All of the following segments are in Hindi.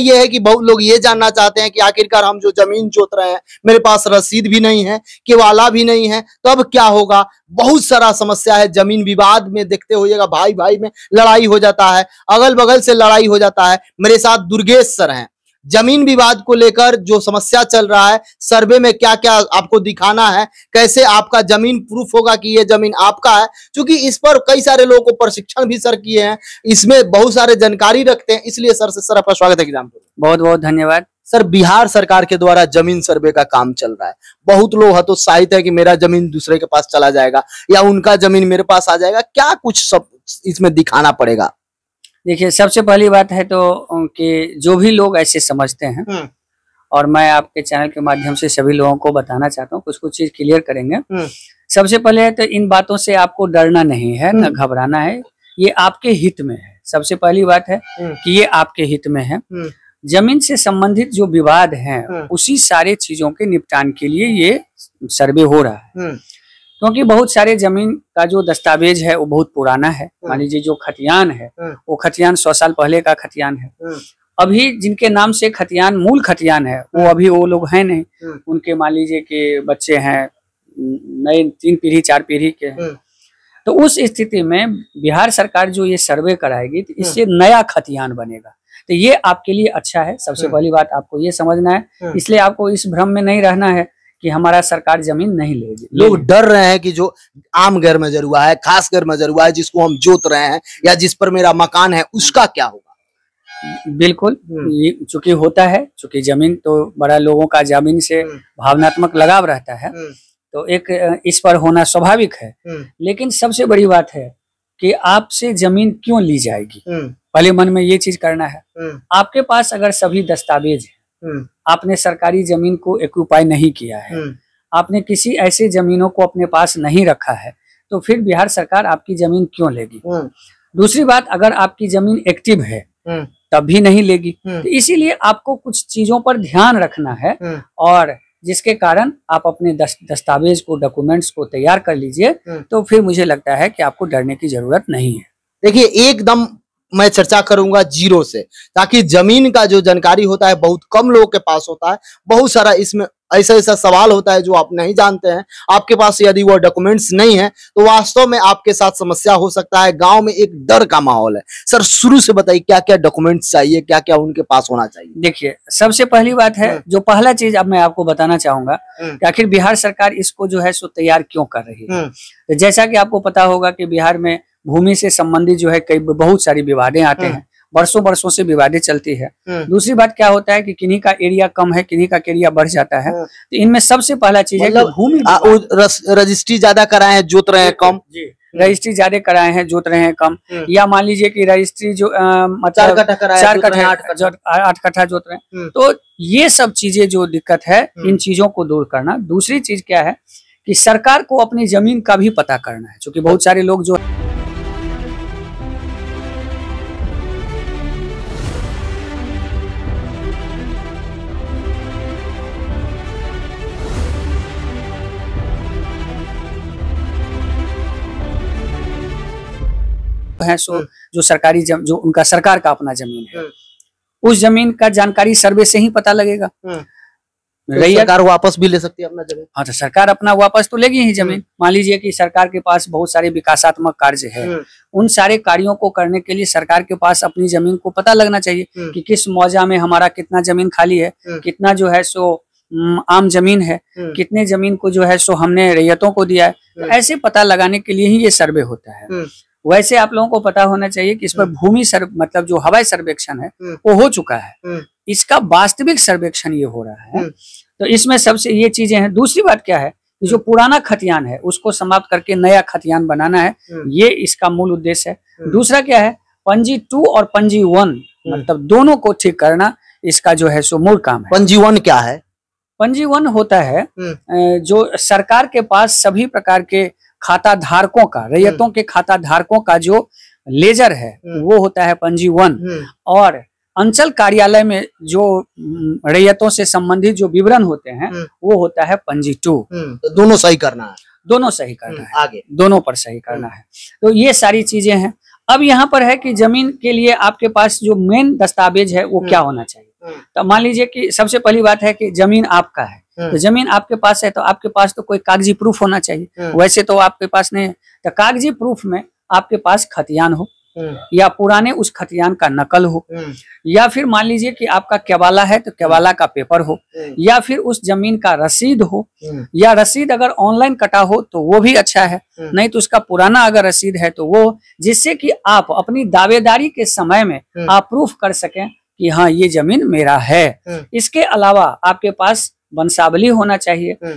यह है कि बहुत लोग ये जानना चाहते हैं कि आखिरकार हम जो जमीन जोत रहे हैं मेरे पास रसीद भी नहीं है कि वाला भी नहीं है तो अब क्या होगा बहुत सारा समस्या है जमीन विवाद में देखते हुएगा भाई भाई में लड़ाई हो जाता है अगल बगल से लड़ाई हो जाता है मेरे साथ दुर्गेश सर हैं जमीन विवाद को लेकर जो समस्या चल रहा है सर्वे में क्या क्या आपको दिखाना है कैसे आपका जमीन प्रूफ होगा कि यह जमीन आपका है क्योंकि इस पर कई सारे लोगों को प्रशिक्षण भी सर किए हैं इसमें बहुत सारे जानकारी रखते हैं इसलिए सर से सर आपका स्वागत है एग्जाम बहुत बहुत धन्यवाद सर बिहार सरकार के द्वारा जमीन सर्वे का काम चल रहा है बहुत लोग हतोत्साहित है कि मेरा जमीन दूसरे के पास चला जाएगा या उनका जमीन मेरे पास आ जाएगा क्या कुछ सब इसमें दिखाना पड़ेगा देखिए सबसे पहली बात है तो कि जो भी लोग ऐसे समझते हैं हम्म। और मैं आपके चैनल के माध्यम से सभी लोगों को बताना चाहता हूँ कुछ कुछ चीज क्लियर करेंगे हम्म। सबसे पहले है तो इन बातों से आपको डरना नहीं है न हम्म। घबराना है ये आपके हित में है सबसे पहली बात है कि ये आपके हित में है जमीन से संबंधित जो विवाद है उसी सारे चीजों के निपटान के लिए ये सर्वे हो रहा है क्योंकि बहुत सारे जमीन का जो दस्तावेज है वो बहुत पुराना है हाँ। मान लीजिए जो खतियान है हाँ। वो खतियान सौ साल पहले का खतियान है हाँ। अभी जिनके नाम से खतियान मूल खतियान है वो अभी वो लोग हैं नहीं उनके मान लीजिए कि बच्चे हैं नए तीन पीढ़ी चार पीढ़ी के तो उस स्थिति में बिहार सरकार जो ये सर्वे कराएगी तो इससे नया खतियान बनेगा तो ये आपके लिए अच्छा है सबसे पहली बात आपको ये समझना है इसलिए आपको इस भ्रम में नहीं रहना है कि हमारा सरकार जमीन नहीं लेगी लोग डर रहे हैं कि जो आम घर में मजरुआ है खास घर में मजरुआ है जिसको हम जोत रहे हैं या जिस पर मेरा मकान है उसका क्या होगा बिल्कुल हम्म। चूंकि होता है चूंकि जमीन तो बड़ा लोगों का जमीन से हम्म। भावनात्मक लगाव रहता है हम्म। तो एक इस पर होना स्वाभाविक है लेकिन सबसे बड़ी बात है कि आपसे जमीन क्यों ली जाएगी पहले मन में ये चीज करना है आपके पास अगर सभी दस्तावेज है हम्म। आपने सरकारी जमीन को एक्यूपाई नहीं किया है हम्म। आपने किसी ऐसी जमीनों को अपने पास नहीं रखा है तो फिर बिहार सरकार आपकी जमीन क्यों लेगी हम्म। दूसरी बात अगर आपकी जमीन एक्टिव है तब भी नहीं लेगी तो इसीलिए आपको कुछ चीजों पर ध्यान रखना है और जिसके कारण आप अपने दस्तावेज को डॉक्यूमेंट्स को तैयार कर लीजिए तो फिर मुझे लगता है कि आपको डरने की जरूरत नहीं है देखिए एकदम मैं चर्चा करूंगा जीरो से ताकि जमीन का जो जानकारी होता है बहुत कम लोगों के पास होता है बहुत सारा इसमें ऐसा ऐसा सवाल होता है जो आप नहीं जानते हैं आपके पास यदि वो डॉक्यूमेंट्स नहीं है तो वास्तव में आपके साथ समस्या हो सकता है गांव में एक डर का माहौल है सर शुरू से बताइए क्या क्या डॉक्यूमेंट्स चाहिए क्या क्या उनके पास होना चाहिए देखिए सबसे पहली बात है हम्म। जो पहला चीज अब मैं आपको बताना चाहूंगा हम्म। कि आखिर बिहार सरकार इसको जो है सो तैयार क्यों कर रही है हम्म। तो जैसा की आपको पता होगा की बिहार में भूमि से संबंधित जो है कई बहुत सारी विवादें आते हम्म। हैं बरसों बरसों से विवादें चलती है हम्म। दूसरी बात क्या होता है कि किन्हीं का एरिया कम है किन्हीं का एरिया बढ़ जाता है हम्म। तो इनमें सबसे पहला चीज है मतलब भूमि रजिस्ट्री ज्यादा कराए हैं जोत रहे हैं कम रजिस्ट्री ज्यादा कराए हैं जोत रहे हैं कम या मान लीजिए कि रजिस्ट्री जो मतलब चार कट्ठा आठ कट्ठा जोत रहे हैं तो ये सब चीजें जो दिक्कत है इन चीजों को दूर करना दूसरी चीज क्या है कि सरकार को अपनी जमीन का भी पता करना है क्योंकि बहुत सारे लोग जो हैं सो हम्म। जो सरकारी जम, जो उनका सरकार का अपना जमीन है हम्म। उस जमीन का जानकारी सर्वे से ही पता लगेगा हम्म। तो रही सरकार वापस भी ले सकती है अपना जमीन हाँ तो सरकार अपना वापस तो लेगी ही जमीन मान लीजिए कि सरकार के पास बहुत सारे विकासात्मक कार्य है उन सारे कार्यों को करने के लिए सरकार के पास अपनी जमीन को पता लगना चाहिए कि किस मौजा में हमारा कितना जमीन खाली है कितना जो है सो आम जमीन है कितने जमीन को जो है सो हमने रैयतों को दिया है ऐसे पता लगाने के लिए ही ये सर्वे होता है वैसे आप लोगों को पता होना चाहिए कि इस पर हम्म। भूमि सर्व मतलब जो हवाई सर्वेक्षण है हम्म। वो हो चुका है हम्म। इसका वास्तविक सर्वेक्षण ये हो रहा है तो इसमें सबसे ये चीजें हैं दूसरी बात क्या है जो पुराना खतियान है उसको समाप्त करके नया खतियान बनाना है ये इसका मूल उद्देश्य है दूसरा क्या है पंजी टू और पंजी वन मतलब दोनों को ठीक करना इसका जो है सो मूल काम है पंजी वन क्या है वन होता है जो सरकार के पास सभी प्रकार के खाता धारकों का रैयतों हम्म। के खाता धारकों का जो लेजर है हम्म। वो होता है पंजी वन हम्म। और अंचल कार्यालय में जो रैयतों से संबंधित जो विवरण होते हैं वो होता है पंजी टू तो दोनों सही करना है दोनों सही करना है आगे दोनों पर सही करना है तो ये सारी चीजें हैं अब यहाँ पर है कि जमीन के लिए आपके पास जो मेन दस्तावेज है वो क्या होना चाहिए तो मान लीजिए कि सबसे पहली बात है कि जमीन आपका है हाँ। तो जमीन आपके पास है तो आपके पास तो कोई कागजी प्रूफ होना चाहिए हाँ। वैसे तो आपके पास नहीं है तो कागजी प्रूफ में आपके पास खतियान हो हाँ। या पुराने उस खतियान का नकल हो या फिर मान लीजिए कि आपका केवाला है तो केवाला का पेपर हो या फिर उस जमीन का रसीद हो या रसीद अगर ऑनलाइन कटा हो तो वो भी अच्छा है नहीं तो उसका पुराना अगर रसीद है तो वो जिससे कि आप अपनी दावेदारी के समय में आप प्रूफ कर सकें कि हाँ ये जमीन मेरा है इसके अलावा आपके पास वंशावली होना चाहिए हम्म।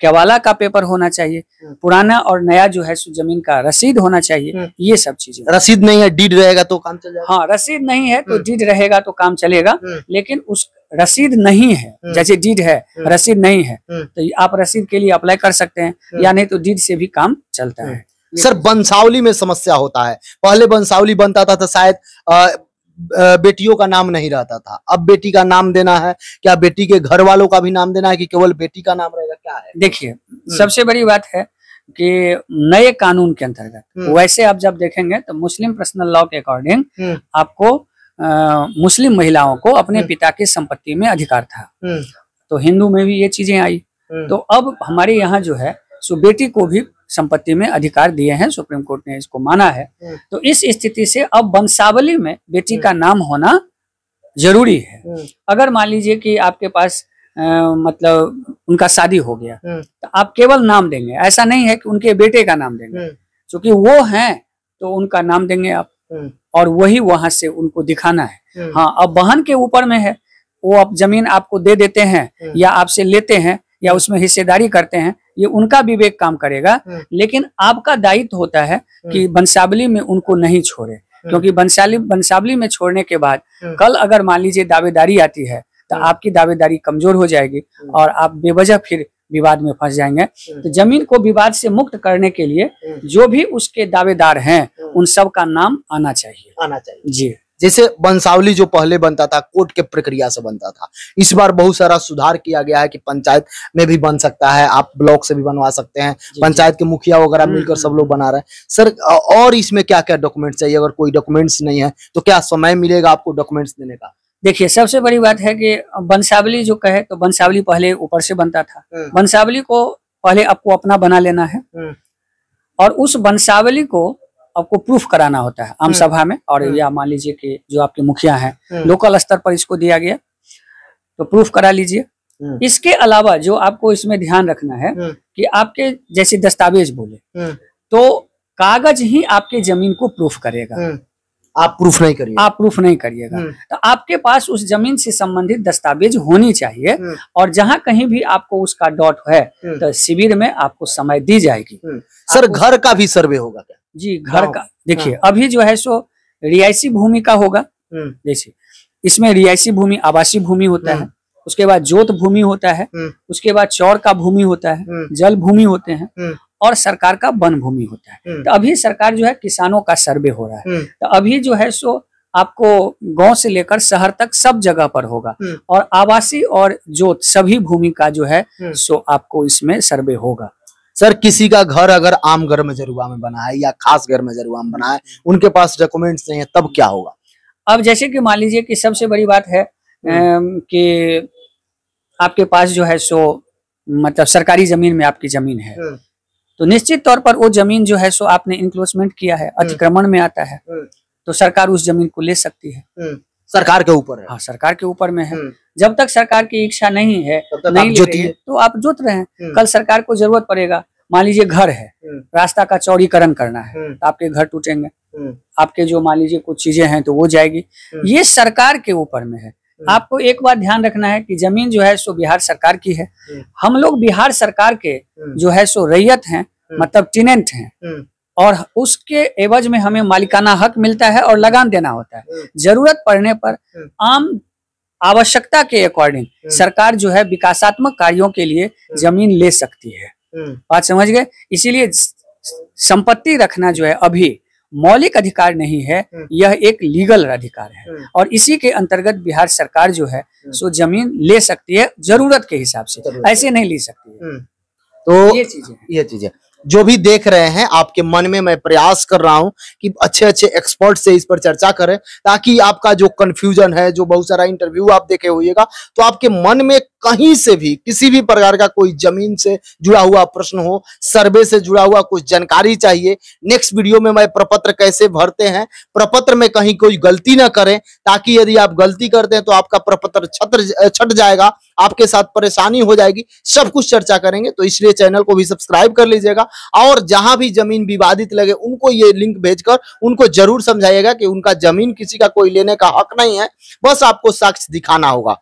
केवाला का पेपर होना चाहिए हम्म। पुराना और नया जो है जमीन का रसीद होना चाहिए हम्म। ये सब चीजें रसीद नहीं है डीड रहेगा तो काम चलेगा हाँ रसीद नहीं है तो डीड रहेगा तो काम चलेगा लेकिन उस रसीद नहीं है जैसे डीड है रसीद नहीं है तो आप रसीद के लिए अप्लाई कर सकते हैं या नहीं तो डीड से भी काम चलता है सर बंसावली में समस्या होता है पहले बंसावली बनता था, तो शायद बेटियों का नाम नहीं रहता था अब बेटी का नाम देना है क्या बेटी के घर वालों का भी नाम देना है कि केवल बेटी का नाम रहेगा क्या है देखिए हम्म। सबसे बड़ी बात है कि नए कानून के अंतर्गत हम्म। वैसे आप जब देखेंगे तो मुस्लिम पर्सनल लॉ के अकॉर्डिंग हम्म। आपको आ, मुस्लिम महिलाओं को अपने पिता की संपत्ति में अधिकार था तो हिंदू में भी ये चीजें आई तो अब हमारे यहाँ जो है सो बेटी को भी संपत्ति में अधिकार दिए हैं सुप्रीम कोर्ट ने इसको माना है हम्म। तो इस स्थिति से अब वंशावली में बेटी का नाम होना जरूरी है हम्म। अगर मान लीजिए कि आपके पास आ, मतलब उनका शादी हो गया हम्म। तो आप केवल नाम देंगे ऐसा नहीं है कि उनके बेटे का नाम देंगे क्योंकि वो हैं तो उनका नाम देंगे आप और वही वहां से उनको दिखाना है हाँ अब बहन के ऊपर में है वो आप जमीन आपको दे देते हैं या आपसे लेते हैं या उसमें हिस्सेदारी करते हैं ये उनका विवेक काम करेगा हम्म। लेकिन आपका दायित्व होता है कि वंशावली हम्म। में उनको नहीं छोड़े हम्म। क्योंकि वंशाली वंशावली में छोड़ने के बाद कल अगर मान लीजिए दावेदारी आती है तो आपकी दावेदारी कमजोर हो जाएगी और आप बेवजह फिर विवाद में फंस जाएंगे तो जमीन को विवाद से मुक्त करने के लिए जो भी उसके दावेदार हैं उन सब का नाम आना चाहिए आना चाहिए जी जैसे वंशावली जो पहले बनता था कोर्ट के प्रक्रिया से बनता था इस बार बहुत सारा सुधार किया गया है कि पंचायत में भी बन सकता है आप ब्लॉक से भी बनवा सकते हैं पंचायत के मुखिया वगैरह हम्म, मिलकर हम्म, सब लोग हम्म। बना रहे हैं सर और इसमें क्या क्या डॉक्यूमेंट चाहिए अगर कोई डॉक्यूमेंट्स नहीं है तो क्या समय मिलेगा आपको डॉक्यूमेंट्स देने का देखिए सबसे बड़ी बात है कि वंशावली जो कहे तो वंशावली पहले ऊपर से बनता था वंशावली को पहले आपको अपना बना लेना है और उस वंशावली को आपको प्रूफ कराना होता है आम हम्म। सभा में और हम्म। या मान लीजिए कि जो आपके मुखिया हैं लोकल हम्म। स्तर पर इसको दिया गया तो प्रूफ करा लीजिए इसके अलावा जो आपको इसमें ध्यान रखना है कि आपके जैसे दस्तावेज बोले तो कागज ही आपके जमीन को प्रूफ करेगा आप प्रूफ नहीं करिए आप प्रूफ नहीं करिएगा तो आपके पास उस जमीन से संबंधित दस्तावेज होनी चाहिए और जहाँ कहीं भी आपको उसका डॉट है तो शिविर में आपको समय दी जाएगी सर घर का भी सर्वे होगा क्या जी घर का देखिए हाँ। अभी जो है सो रियायसी भूमि का होगा जैसे हम्म। इसमें रियायसी भूमि आवासीय भूमि होता है हम्म। उसके बाद जोत भूमि होता है हम्म। उसके बाद चौर का भूमि होता है जल भूमि होते हैं और सरकार का वन भूमि होता है तो अभी सरकार जो है किसानों का सर्वे हो रहा है तो अभी जो है सो आपको गांव से लेकर शहर तक सब जगह पर होगा और आवासीय और जोत सभी भूमि का जो है सो आपको इसमें सर्वे होगा सर किसी का घर अगर आम घर में जरुआ में बना है या खास घर में जरुआ में बना है उनके पास डॉक्यूमेंट्स नहीं है तब क्या होगा अब जैसे कि मान लीजिए कि सबसे बड़ी बात है हम्म। कि आपके पास जो है सो मतलब सरकारी जमीन में आपकी जमीन है हम्म। तो निश्चित तौर पर वो जमीन जो है सो आपने इंक्लोजमेंट किया है हम्म। अतिक्रमण में आता है तो सरकार उस जमीन को ले सकती है सरकार के ऊपर है हाँ, सरकार के ऊपर में है हम्म। जब तक सरकार की इच्छा नहीं है नहीं जोती तो आप जोत रहे हैं हम्म। कल सरकार को जरूरत पड़ेगा मान लीजिए घर है हम्म। रास्ता का चौड़ीकरण करना है तो आपके घर टूटेंगे आपके जो मान लीजिए कुछ चीजें हैं तो वो जाएगी ये सरकार के ऊपर में है आपको एक बात ध्यान रखना है कि जमीन जो है सो बिहार सरकार की है हम लोग बिहार सरकार के जो है सो रैयत हैं मतलब टिनेंट हैं और उसके एवज में हमें मालिकाना हक मिलता है और लगान देना होता है हम्म। जरूरत पड़ने पर हम्म। आम आवश्यकता के अकॉर्डिंग हम्म। सरकार जो है विकासात्मक कार्यों के लिए जमीन ले सकती है बात समझ गए इसीलिए संपत्ति रखना जो है अभी मौलिक अधिकार नहीं है यह एक लीगल अधिकार है और इसी के अंतर्गत बिहार सरकार जो है सो जमीन ले सकती है जरूरत के हिसाब से ऐसे नहीं ले सकती है तो ये चीजें ये चीजें जो भी देख रहे हैं आपके मन में मैं प्रयास कर रहा हूं कि अच्छे अच्छे एक्सपर्ट से इस पर चर्चा करें ताकि आपका जो कंफ्यूजन है जो बहुत सारा इंटरव्यू आप देखे हुएगा तो आपके मन में कहीं से भी किसी भी प्रकार का कोई जमीन से जुड़ा हुआ प्रश्न हो सर्वे से जुड़ा हुआ कुछ जानकारी चाहिए नेक्स्ट वीडियो में मैं प्रपत्र कैसे भरते हैं प्रपत्र में कहीं कोई गलती ना करें ताकि यदि आप गलती करते हैं तो आपका प्रपत्र छत्र छट जाएगा आपके साथ परेशानी हो जाएगी सब कुछ चर्चा करेंगे तो इसलिए चैनल को भी सब्सक्राइब कर लीजिएगा और जहां भी जमीन विवादित लगे उनको ये लिंक भेजकर उनको जरूर समझाइएगा कि उनका जमीन किसी का कोई लेने का हक नहीं है बस आपको साक्ष्य दिखाना होगा